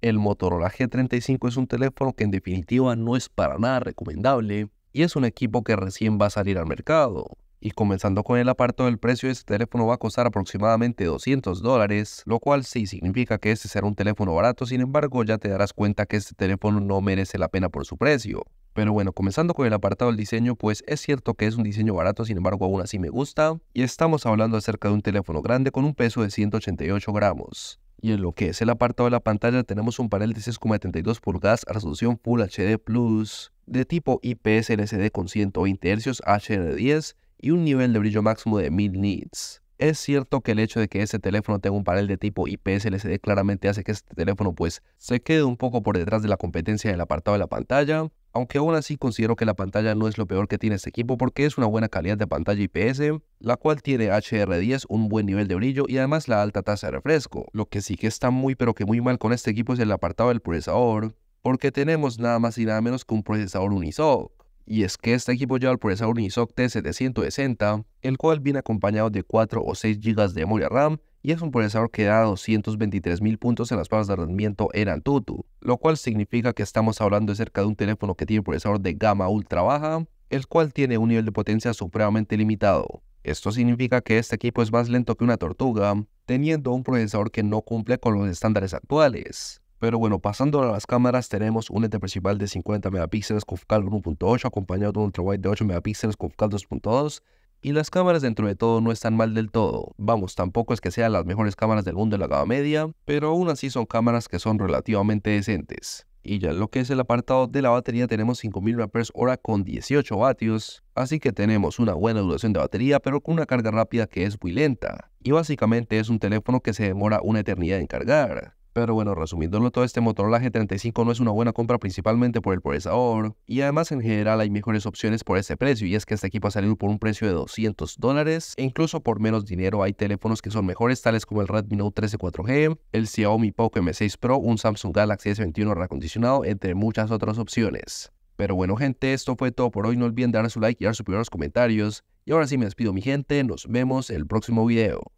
El Motorola G35 es un teléfono que en definitiva no es para nada recomendable y es un equipo que recién va a salir al mercado. Y comenzando con el apartado del precio, este teléfono va a costar aproximadamente 200 dólares, lo cual sí significa que este será un teléfono barato, sin embargo ya te darás cuenta que este teléfono no merece la pena por su precio. Pero bueno, comenzando con el apartado del diseño, pues es cierto que es un diseño barato, sin embargo aún así me gusta, y estamos hablando acerca de un teléfono grande con un peso de 188 gramos. Y en lo que es el apartado de la pantalla tenemos un panel de 6,72 pulgadas a resolución Full HD Plus de tipo IPS LCD con 120 Hz HDR10 y un nivel de brillo máximo de 1000 nits. Es cierto que el hecho de que ese teléfono tenga un panel de tipo IPS-LCD claramente hace que este teléfono pues se quede un poco por detrás de la competencia en el apartado de la pantalla, aunque aún así considero que la pantalla no es lo peor que tiene este equipo porque es una buena calidad de pantalla IPS, la cual tiene HR10, un buen nivel de brillo y además la alta tasa de refresco. Lo que sí que está muy pero que muy mal con este equipo es el apartado del procesador, porque tenemos nada más y nada menos que un procesador Unisoc y es que este equipo lleva el procesador Unisoc T760, el cual viene acompañado de 4 o 6 GB de memoria RAM y es un procesador que da 223.000 puntos en las pruebas de rendimiento en Antutu, lo cual significa que estamos hablando de cerca de un teléfono que tiene un procesador de gama ultra baja, el cual tiene un nivel de potencia supremamente limitado. Esto significa que este equipo es más lento que una tortuga, teniendo un procesador que no cumple con los estándares actuales. Pero bueno, pasando a las cámaras, tenemos un lente principal de 50 megapíxeles con focal 1.8, acompañado de un ultrawide de 8 megapíxeles con focal 2.2. Y las cámaras dentro de todo no están mal del todo. Vamos, tampoco es que sean las mejores cámaras del mundo en la gama media, pero aún así son cámaras que son relativamente decentes. Y ya lo que es el apartado de la batería tenemos 5000 mAh con 18 vatios, así que tenemos una buena duración de batería pero con una carga rápida que es muy lenta. Y básicamente es un teléfono que se demora una eternidad en cargar. Pero bueno, resumiéndolo todo, este Motorola G35 no es una buena compra principalmente por el procesador y además en general hay mejores opciones por este precio y es que este equipo ha salido por un precio de 200 dólares e incluso por menos dinero hay teléfonos que son mejores tales como el Redmi Note 13 4G, el Xiaomi Poco M6 Pro, un Samsung Galaxy S21 reacondicionado entre muchas otras opciones. Pero bueno gente, esto fue todo por hoy, no olviden dar su like y dar sus primeros comentarios y ahora sí me despido mi gente, nos vemos en el próximo video.